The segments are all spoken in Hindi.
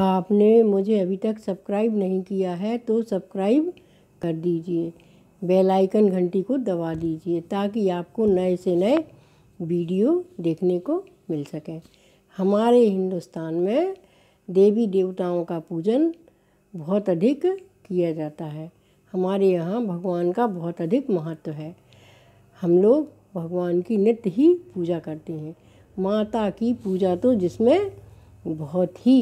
आपने मुझे अभी तक सब्सक्राइब नहीं किया है तो सब्सक्राइब कर दीजिए बेल आइकन घंटी को दबा दीजिए ताकि आपको नए से नए वीडियो देखने को मिल सकें हमारे हिंदुस्तान में देवी देवताओं का पूजन बहुत अधिक किया जाता है हमारे यहाँ भगवान का बहुत अधिक महत्व है हम लोग भगवान की नित्य ही पूजा करते हैं माता की पूजा तो जिसमें बहुत ही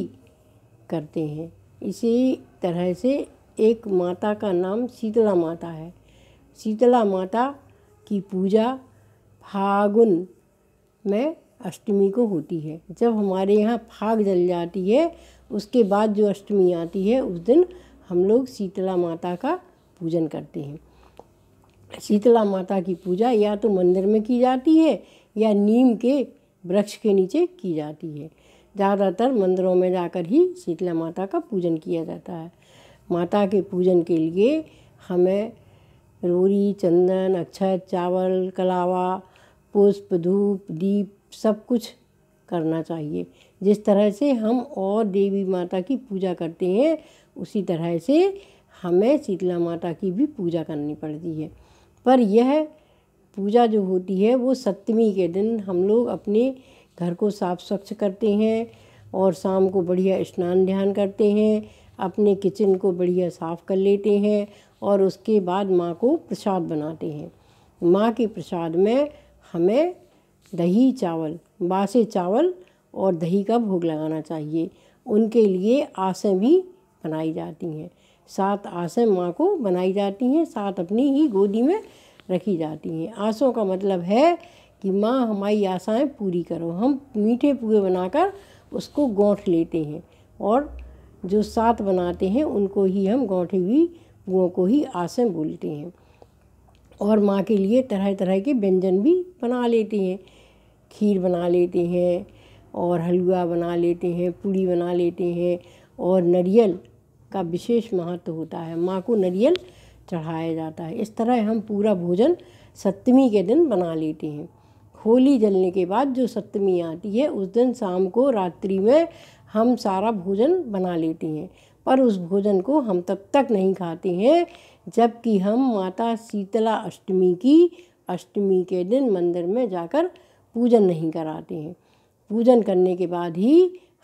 करते हैं इसी तरह से एक माता का नाम शीतला माता है शीतला माता की पूजा फागुन में अष्टमी को होती है जब हमारे यहाँ फाग जल जाती है उसके बाद जो अष्टमी आती है उस दिन हम लोग शीतला माता का पूजन करते हैं शीतला माता की पूजा या तो मंदिर में की जाती है या नीम के वृक्ष के नीचे की जाती है ज़्यादातर मंदिरों में जाकर ही शीतला माता का पूजन किया जाता है माता के पूजन के लिए हमें रोरी चंदन अक्षत चावल कलावा पुष्प धूप दीप सब कुछ करना चाहिए जिस तरह से हम और देवी माता की पूजा करते हैं उसी तरह से हमें शीतला माता की भी पूजा करनी पड़ती है पर यह पूजा जो होती है वो सप्तमी के दिन हम लोग अपने घर को साफ स्वच्छ करते हैं और शाम को बढ़िया स्नान ध्यान करते हैं अपने किचन को बढ़िया साफ़ कर लेते हैं और उसके बाद माँ को प्रसाद बनाते हैं माँ के प्रसाद में हमें दही चावल बासे चावल और दही का भोग लगाना चाहिए उनके लिए आसें भी बनाई जाती हैं सात आसें माँ को बनाई जाती हैं सात अपनी ही गोदी में रखी जाती हैं आसों का मतलब है कि माँ हमारी आशाएँ पूरी करो हम मीठे पुए बनाकर उसको गौठ लेते हैं और जो साथ बनाते हैं उनको ही हम गौंठी हुई पुओं को ही आशें बोलते हैं और माँ के लिए तरह तरह के व्यंजन भी बना लेते हैं खीर बना लेते हैं और हलवा बना लेते हैं पूड़ी बना लेते हैं और नरियल का विशेष महत्व होता है माँ को नरियल चढ़ाया जाता है इस तरह हम पूरा भोजन सप्तमी के दिन बना लेते हैं होली जलने के बाद जो सप्तमी आती है उस दिन शाम को रात्रि में हम सारा भोजन बना लेती हैं पर उस भोजन को हम तब तक नहीं खाते हैं जबकि हम माता शीतला अष्टमी की अष्टमी के दिन मंदिर में जाकर पूजन नहीं कराते हैं पूजन करने के बाद ही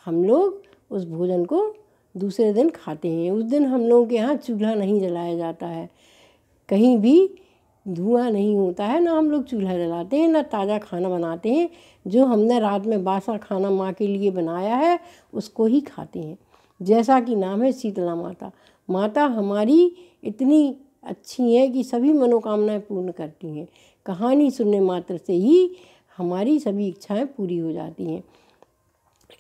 हम लोग उस भोजन को दूसरे दिन खाते हैं उस दिन हम लोगों के यहाँ चूल्हा नहीं जलाया जाता है कहीं भी धुआं नहीं होता है ना हम लोग चूल्हा जलाते हैं ना ताज़ा खाना बनाते हैं जो हमने रात में बासा खाना माँ के लिए बनाया है उसको ही खाते हैं जैसा कि नाम है शीतला माता माता हमारी इतनी अच्छी है कि सभी मनोकामनाएं पूर्ण करती हैं कहानी सुनने मात्र से ही हमारी सभी इच्छाएं पूरी हो जाती हैं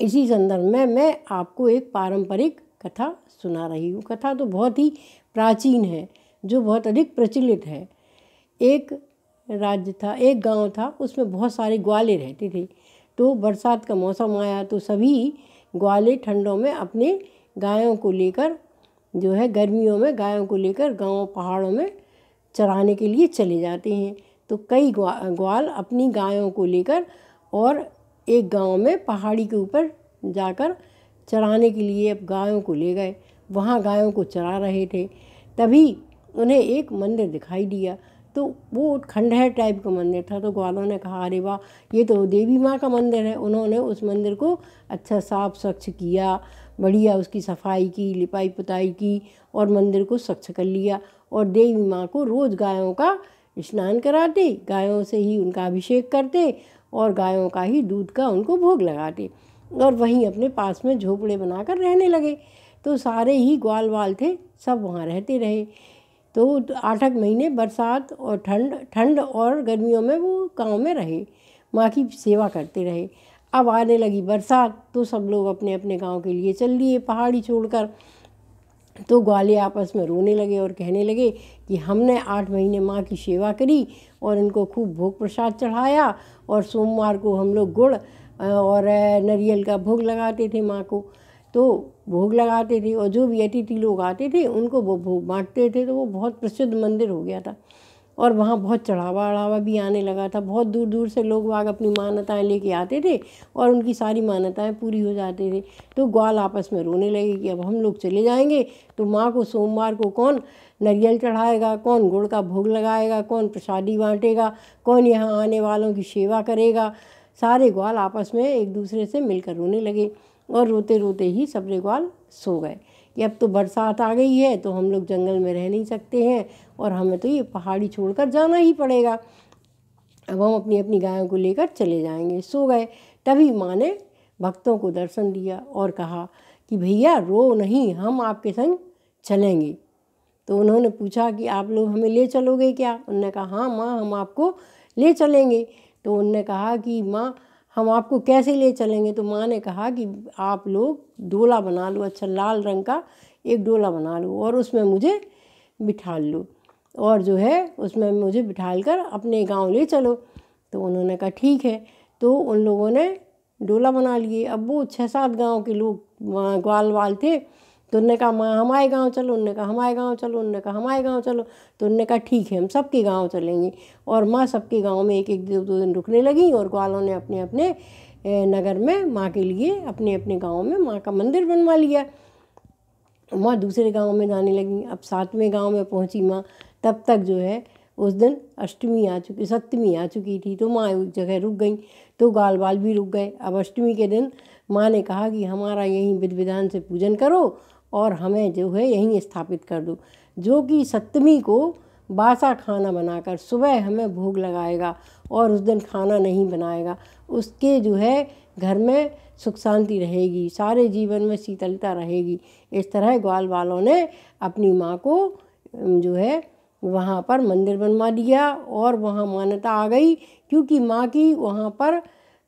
इसी संदर्भ में मैं आपको एक पारंपरिक कथा सुना रही हूँ कथा तो बहुत ही प्राचीन है जो बहुत अधिक प्रचलित है एक राज्य था एक गांव था उसमें बहुत सारे ग्वाले रहते थे तो बरसात का मौसम आया तो सभी ग्वाले ठंडों में अपने गायों को लेकर जो है गर्मियों में गायों को लेकर गाँव पहाड़ों में चराने के लिए चले जाते हैं तो कई ग्वा, ग्वाल अपनी गायों को लेकर और एक गांव में पहाड़ी के ऊपर जाकर चराने के लिए अब गायों को ले गए वहाँ गायों को चरा रहे थे तभी उन्हें एक मंदिर दिखाई दिया तो वो खंडहर टाइप का मंदिर था तो ग्वालों ने कहा अरे वाह ये तो देवी माँ का मंदिर है उन्होंने उस मंदिर को अच्छा साफ स्वच्छ किया बढ़िया उसकी सफाई की लिपाई पुताई की और मंदिर को स्वच्छ कर लिया और देवी माँ को रोज़ गायों का स्नान कराते गायों से ही उनका अभिषेक करते और गायों का ही दूध का उनको भोग लगाते और वहीं अपने पास में झोपड़े बनाकर रहने लगे तो सारे ही ग्वाल वाल थे सब वहाँ रहते रहे तो आठ आठ महीने बरसात और ठंड ठंड और गर्मियों में वो गाँव में रहे माँ की सेवा करते रहे अब आने लगी बरसात तो सब लोग अपने अपने गांव के लिए चल दिए पहाड़ी छोड़कर तो ग्वाले आपस में रोने लगे और कहने लगे कि हमने आठ महीने माँ की सेवा करी और इनको खूब भोग प्रसाद चढ़ाया और सोमवार को हम लोग गुड़ और नरियल का भोग लगाते थे माँ को तो भोग लगाते थे और जो भी अतिथि लोग आते थे उनको वो भोग बांटते थे तो वो बहुत प्रसिद्ध मंदिर हो गया था और वहाँ बहुत चढ़ावा अढ़ावा भी आने लगा था बहुत दूर दूर से लोग वाग अपनी मान्यताएँ लेके आते थे और उनकी सारी मान्यताएँ पूरी हो जाती थी तो ग्वाल आपस में रोने लगे कि अब हम लोग चले जाएंगे तो माँ को सोमवार को कौन नरियल चढ़ाएगा कौन गुड़ का भोग लगाएगा कौन प्रसादी बांटेगा कौन यहाँ आने वालों की सेवा करेगा सारे ग्वाल आपस में एक दूसरे से मिलकर रोने लगे और रोते रोते ही सबरे ग्वाल सो गए कि अब तो बरसात आ गई है तो हम लोग जंगल में रह नहीं सकते हैं और हमें तो ये पहाड़ी छोड़कर जाना ही पड़ेगा अब हम अपनी अपनी गायों को लेकर चले जाएंगे सो गए तभी माँ ने भक्तों को दर्शन दिया और कहा कि भैया रो नहीं हम आपके संग चलेंगे तो उन्होंने पूछा कि आप लोग हमें ले चलोगे क्या उनने कहा हाँ माँ हम आपको ले चलेंगे तो उनने कहा कि माँ हम आपको कैसे ले चलेंगे तो माँ ने कहा कि आप लोग डोला बना लो अच्छा लाल रंग का एक डोला बना लो और उसमें मुझे बिठा लो और जो है उसमें मुझे बिठाल कर अपने गांव ले चलो तो उन्होंने कहा ठीक है तो उन लोगों ने डोला बना लिए अब वो छः सात गांव के लोग ग्वाल वाल थे तो उनने कहा माँ हमारे गांव चलो उनने कहा हमारे गांव चलो उनने कहा हमारे गांव चलो तो उनने कहा ठीक है हम सबके गांव चलेंगे और माँ सबके गांव में एक एक दो दो दिन रुकने लगी और ग्वालों ने अपने अपने नगर में माँ के लिए अपने अपने गाँव में माँ का मंदिर बनवा लिया माँ दूसरे गाँव में जाने लगी अब सातवें गाँव में पहुँची माँ तब तक जो है उस दिन अष्टमी आ चुकी सप्तमी आ चुकी थी तो माँ एक जगह रुक गई तो गाल बाल भी रुक गए अब अष्टमी के दिन माँ ने कहा कि हमारा यहीं विधि विधान से पूजन करो और हमें जो है यहीं स्थापित कर दो जो कि सप्तमी को बासा खाना बनाकर सुबह हमें भोग लगाएगा और उस दिन खाना नहीं बनाएगा उसके जो है घर में सुख शांति रहेगी सारे जीवन में शीतलता रहेगी इस तरह ग्वाल वालों ने अपनी माँ को जो है वहाँ पर मंदिर बनवा दिया और वहाँ मान्यता आ गई क्योंकि माँ की वहाँ पर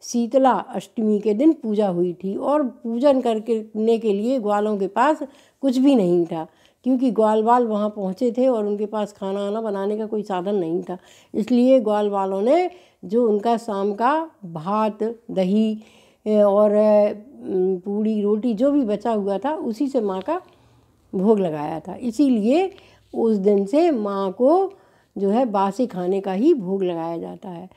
शीतला अष्टमी के दिन पूजा हुई थी और पूजन करने के लिए ग्वालों के पास कुछ भी नहीं था क्योंकि ग्वाल बाल वहाँ पहुँचे थे और उनके पास खाना आना बनाने का कोई साधन नहीं था इसलिए ग्वाल वालों ने जो उनका शाम का भात दही और पूड़ी रोटी जो भी बचा हुआ था उसी से माँ का भोग लगाया था इसीलिए उस दिन से माँ को जो है बासी खाने का ही भोग लगाया जाता है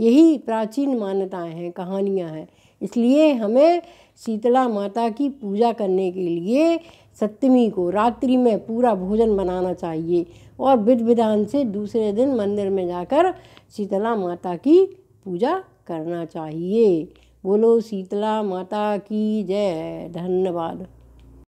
यही प्राचीन मान्यताएं हैं कहानियां हैं इसलिए हमें शीतला माता की पूजा करने के लिए सप्तमी को रात्रि में पूरा भोजन बनाना चाहिए और विध विधान से दूसरे दिन मंदिर में जाकर शीतला माता की पूजा करना चाहिए बोलो शीतला माता की जय धन्यवाद